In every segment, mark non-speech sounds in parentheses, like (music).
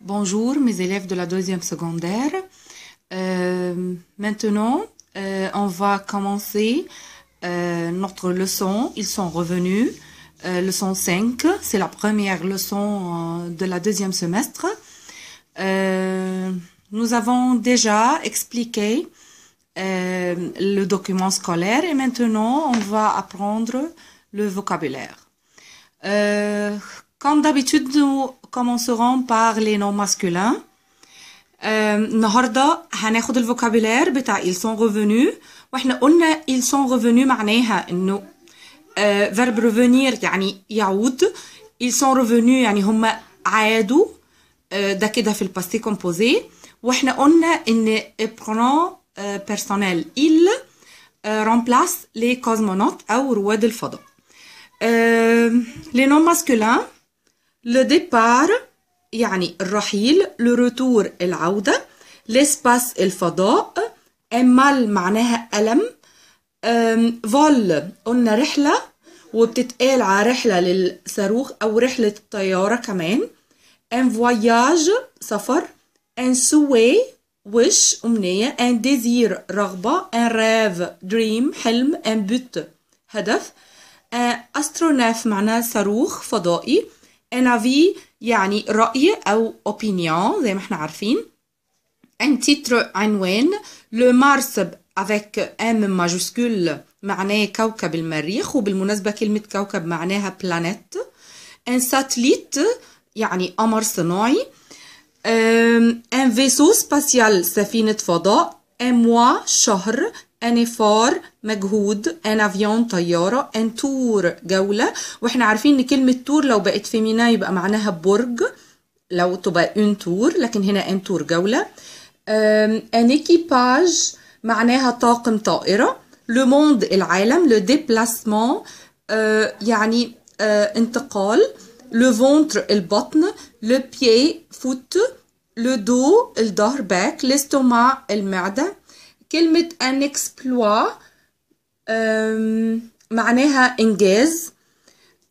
Bonjour mes élèves de la deuxième secondaire. Euh, maintenant, euh, on va commencer euh, notre leçon. Ils sont revenus. leçon 5, c'est la première leçon de la deuxième semestre. nous avons déjà expliqué le document scolaire et maintenant on va apprendre le vocabulaire. Comme d'habitude, nous commencerons par les noms masculins. Euh, النهارده هناخد الفوكابيلير بتاع ils sont revenus واحنا قلنا ils sont revenus معناها انه verb revenir يعني يعود ils sont revenus يعني هم عادوا ده كده في كومبوزي قلنا ان personnel il remplace les cosmonautes او رواد الفضاء les noms masculins Le départ يعني الرحيل le retour العودة l'espace الفضاء mal معناها ألم فول قلنا رحلة وبتتقال على رحلة للصاروخ أو رحلة الطيارة كمان ان voyage سفر ان souhait وش أمنية ان ديزير رغبة ان ريف دريم حلم ان بوت هدف أستروناف معناه صاروخ فضائي ان افي يعني رأي أو اوبينيون زي ما احنا عارفين ان تيتر عنوان لو مارس افيك ام ماجوسكول معناه كوكب المريخ وبالمناسبة كلمة كوكب معناها بلانيت ان ساتليت يعني قمر صناعي ان فيسو سباسيال سفينة فضاء ان موا شهر ان فار مجهود ان افيون طياره ان تور جوله واحنا عارفين ان كلمه تور لو بقت فيمينا يبقى معناها برج لو تبقى اون تور لكن هنا ان تور جوله ان ايكيباج معناها طاقم طائره لو موند العالم لو ديبلاسمون أه، يعني أه، انتقال لو فونتر البطن لو بيي فوت لو دو الظهر باك لستوما المعده كلمة ان اكسبلوا معناها انجاز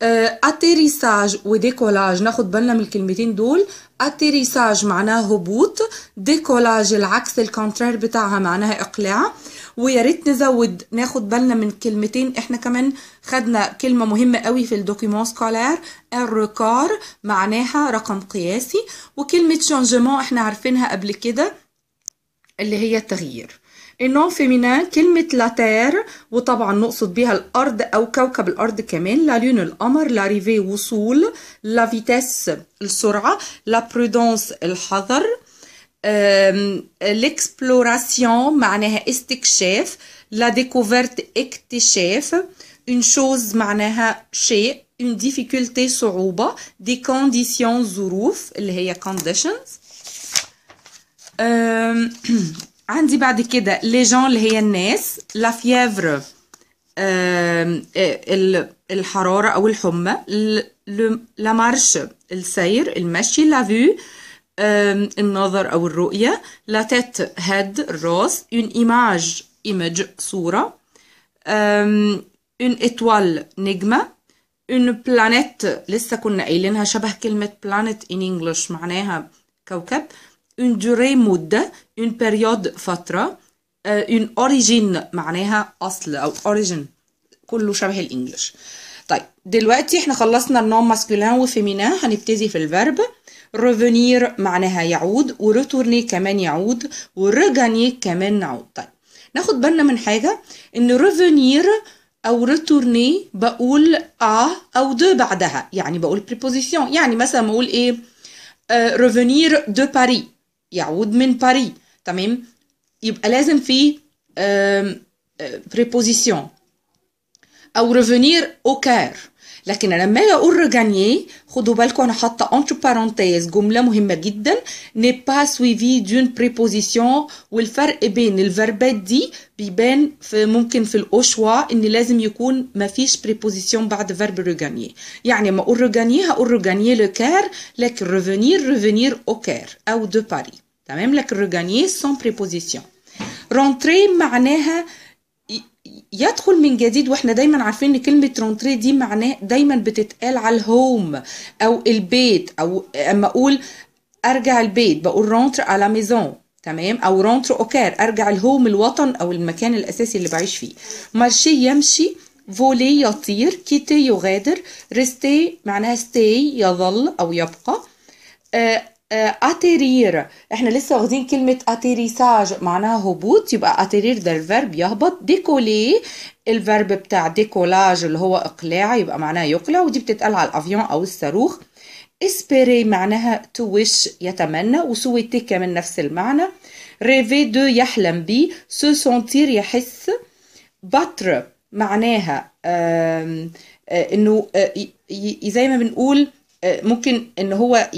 اتيريساج آه، وديكولاج ناخد بالنا من الكلمتين دول اتيريساج معناها هبوط ديكولاج العكس الكونترير بتاعها معناها اقلاع ويا ريت نزود ناخد بالنا من كلمتين احنا كمان خدنا كلمه مهمه قوي في الدوكيمون سكولار الركار معناها رقم قياسي وكلمه شانجمون احنا عارفينها قبل كده اللي هي التغيير النون فيمينان كلمة لاتير وطبعا نقصد بها الأرض أو كوكب الأرض كمان لا لون القمر لا ريفي وصول لا فيتاس السرعة لا برودونس الحذر الإكسبلوراسيون معناها استكشاف لا ديكوفرت اكتشاف اون شوز معناها شيء اون ديفيكولتي صعوبة دي كونديسيون ظروف اللي هي conditions (clears throat) عندي بعد كده لي جون اللي هي الناس آه، آه، لا فيفر الحرارة أو الحمى لا مارش السير المشي لا آه، فيو النظر أو الرؤية لا تيت هيد الراس اون ايماج ايماج صورة اون اتوال نجمة اون بلانيت لسه كنا قايلينها شبه كلمة بلانيت ان انجلش معناها كوكب une durée مدة une période فترة euh, une origin معناها أصل أو origin كله شبه الإنجليش طيب دلوقتي احنا خلصنا النوم ماسكولين وفيمينان هنبتدي في الفيرب revenir معناها يعود وريتورني كمان يعود ورجاني كمان نعود طيب ناخد بالنا من حاجة ان ريفونير او ريتورني بقول ا آه او دو بعدها يعني بقول بريبوزيسيون يعني مثلا بقول ايه آه، revenir دو Paris يعود من باري تمام يبقى لازم في بريبوزيسيون او ريفونير او كار لكن لما اجي اقول ريجانيي خدوا بالكم انا حاطه انتر بارونتيز جمله مهمه جدا ني با سويفي دون بريبوزيسيون والفرق بين الفربات دي بيبان في ممكن في الاوشوا ان لازم يكون ما فيش بريبوزيسيون بعد فيرب ريجانيي يعني ما اقول ريجانيي هقول ريجانيي لو كار لكن ريفينير ريفينير او كار او دو باري تمام لكن ريجانيي سون بريبوزيسيون رونتري معناها يدخل من جديد واحنا دايما عارفين ان كلمه رونتري دي معناه دايما بتتقال على الهوم او البيت او اما اقول ارجع البيت بقول رونتر على ميزون تمام او رونتر اوكار ارجع الهوم الوطن او المكان الاساسي اللي بعيش فيه مارشي يمشي فولي يطير كيتي يغادر ريستي معناها ستي يظل او يبقى آه اتيرير آه، احنا لسه واخدين كلمة اتيريساج معناها هبوط يبقى اتيرير ده الفيرب يهبط ديكولي الفيرب بتاع ديكولاج اللي هو اقلاع يبقى معناها يقلع ودي بتتقال على الافيون او الصاروخ اسبيري معناها تو ويش يتمنى وسويتي كمان نفس المعنى ريفي دو يحلم بيه سو سونتير يحس باتر معناها آه، انه آه، زي ما بنقول ممكن ان هو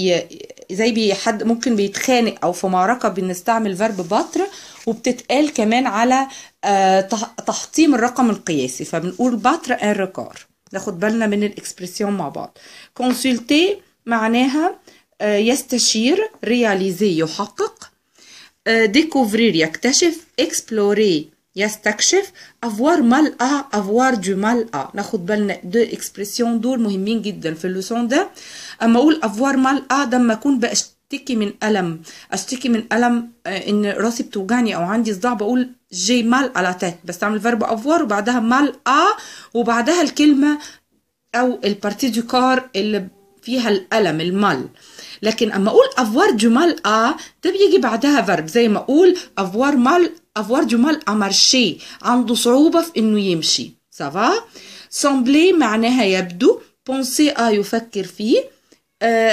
زي بي حد ممكن بيتخانق او في معركه بنستعمل فيرب بطر وبتتقال كمان على آه، تحطيم الرقم القياسي فبنقول بطر ان ريكار ناخد بالنا من الاكسبريسيون مع بعض كونسلتي معناها آه، يستشير رياليزي يحقق ديكوفرير آه، يكتشف اكسبلوري يستكشف افوار أ افوار دو أ ناخد بالنا دو اكسبريسيون دول مهمين جدا في اللوسون ده اما اقول افوار ملقى ده اما اكون بشتكي من الم اشتكي من الم آه، ان راسي بتوجعني او عندي صداع بقول جي مال على تات بستعمل فيرب افوار وبعدها أ وبعدها الكلمه او البارتي دو كار اللي فيها الالم المال لكن اما اقول افوار دو مال ا ده بيجي بعدها فيرب زي ما اقول افوار مال افوار دو مال ا مارشي عنده صعوبه في انه يمشي سافا سامبلي معناها يبدو بونسي ا يفكر فيه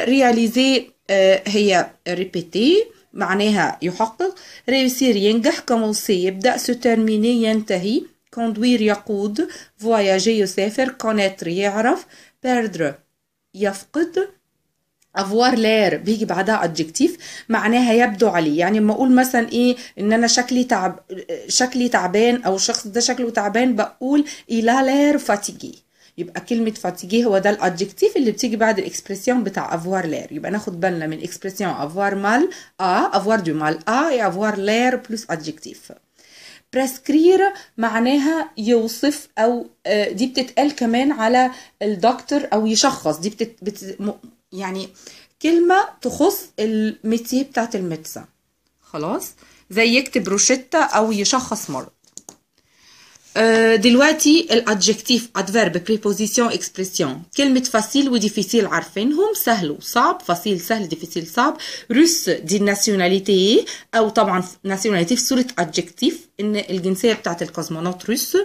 رياليزي آه، آه، هي ريبيتي معناها يحقق ريوسير ينجح كومونسي يبدا سو تيرميني ينتهي كوندوير يقود فواياجي يسافر كونيتر يعرف بيردر يفقد افوار لير بيجي بعدها ادجكتيف معناها يبدو عليه يعني لما اقول مثلا ايه ان انا شكلي تعب شكلي تعبان او الشخص ده شكله تعبان بقول الى لير فاتيجي يبقى كلمة فاتيجي هو ده الادجكتيف اللي بتيجي بعد الاكسبرسيون بتاع افوار لير يبقى ناخد بالنا من اكسبرسيون افوار مال ا افوار دو مال ا افوار لير بلس ادجكتيف بريسكرير معناها يوصف او آه، دي بتتقال كمان على الدكتور او يشخص دي بتت... بت... يعني كلمة تخص الميتيه بتاعت الميتسا خلاص زي يكتب روشتة أو يشخص مرض Euh, دلوقتي الادجكتيف ادفيرب بريبوزيسيون اكسبريسيون كلمه فاسيل وديفيسيل عارفينهم سهل وصعب فاسيل سهل ديفيسيل صعب روس دي الناسيوناليتي ايه؟ او طبعا ناسيوناليتي في صوره ادجكتيف ان الجنسيه بتاعه الكوزمونوت روس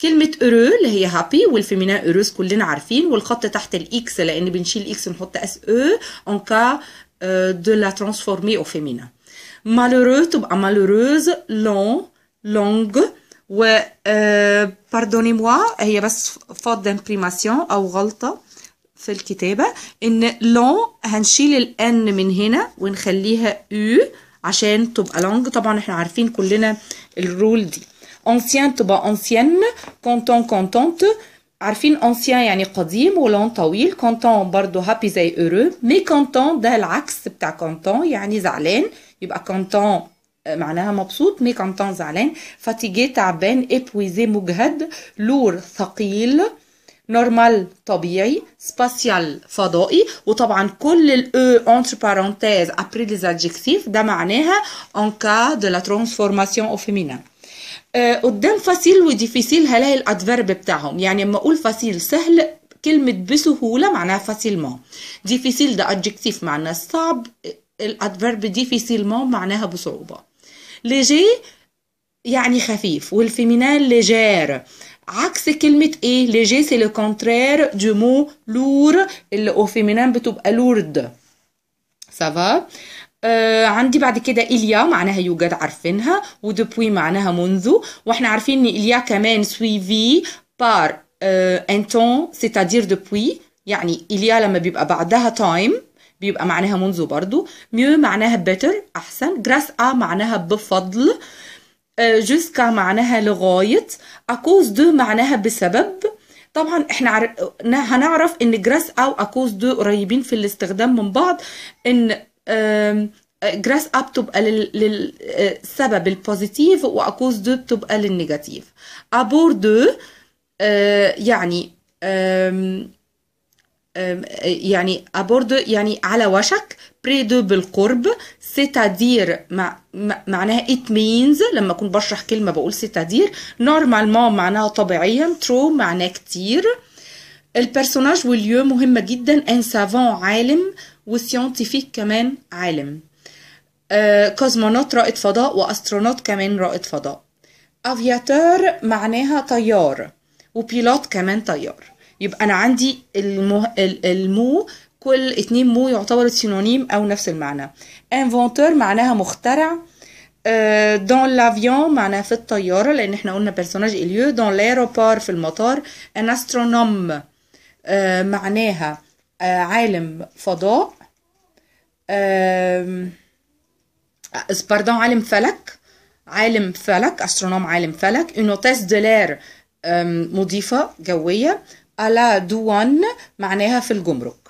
كلمه اورو اللي هي هابي والفيمينا اوروس كلنا عارفين والخط تحت الاكس لان بنشيل اكس نحط اس او اون كا دو لا ترانسفورمي او فيمينا مالورو تبقى مالوروز لون long و باردوني آه، موا هي بس فاض امبريماسيون او غلطه في الكتابه ان لون هنشيل الان من هنا ونخليها او عشان تبقى لونج طبعا احنا عارفين كلنا الرول دي انسيان تبقى انسيان كونتون كونتونت عارفين انسيان يعني قديم ولون طويل كونتون برضو هابي زي اورو مي كونتون ده العكس بتاع كونتون يعني زعلان يبقى كونتون معناها مبسوط مي كونتون زعلان فاتيجي تعبان ابويزي مجهد لور ثقيل نورمال طبيعي سباسيال فضائي وطبعا كل الاو اونتر بارونتيز ابري لي ادجكتيف ده معناها ان كا دو لا ترانسفورماسيون او فيمينان قدام فاسيل وديفيسيل هلاقي الادفيرب بتاعهم يعني اما اقول فاسيل سهل كلمة بسهولة معناها فاسيلمون ديفيسيل ده ادجكتيف معناها صعب الادفيرب ديفيسيلمون معناها بصعوبة لجي يعني خفيف والفيمينال ليجير عكس كلمة ايه ليجي سي لو كونترير دو مو لور اللي او فيمينان بتبقى لورد سافا آه عندي بعد كده إليا معناها يوجد عارفينها ودبوي معناها منذ واحنا عارفين ان إليا كمان سويفي بار ان تون سيتادير دوبوي يعني إليا لما بيبقى بعدها تايم بيبقى معناها منذ برضو ميو معناها بيتر أحسن جراس أ معناها بفضل جوسكا آه، معناها لغاية أكوز دو معناها بسبب طبعا احنا عر... هنعرف ان جراس او اكوز دو قريبين في الاستخدام من بعض ان جراس اب بتبقى للسبب البوزيتيف واكوز دو بتبقى للنيجاتيف ابور دو يعني يعني أبورد يعني على وشك بريدو بالقرب سيتادير مع معناها it means لما أكون بشرح كلمة بقول سيتادير نورمالمون معناها طبيعيا ترو معناه كتير البرسوناج واليو مهمة جدا ان سافون عالم وسيونتيفيك كمان عالم آه كوزمونوت رائد فضاء واسترونوت كمان رائد فضاء افياتور معناها طيار وبيلوت كمان طيار يبقى انا عندي المو, المو كل اتنين مو يعتبروا سينونيم او نفس المعنى انفونتور معناها مخترع دون آه، لافيون معناها في الطيارة لأن احنا قلنا بيرسوناج إليو دون لايروبار في المطار ان استرونوم آه، معناها آه، عالم فضاء باردون عالم فلك عالم فلك استرونوم عالم فلك اون اوتيس دولار مضيفة جوية ألا دوان معناها في الجمرك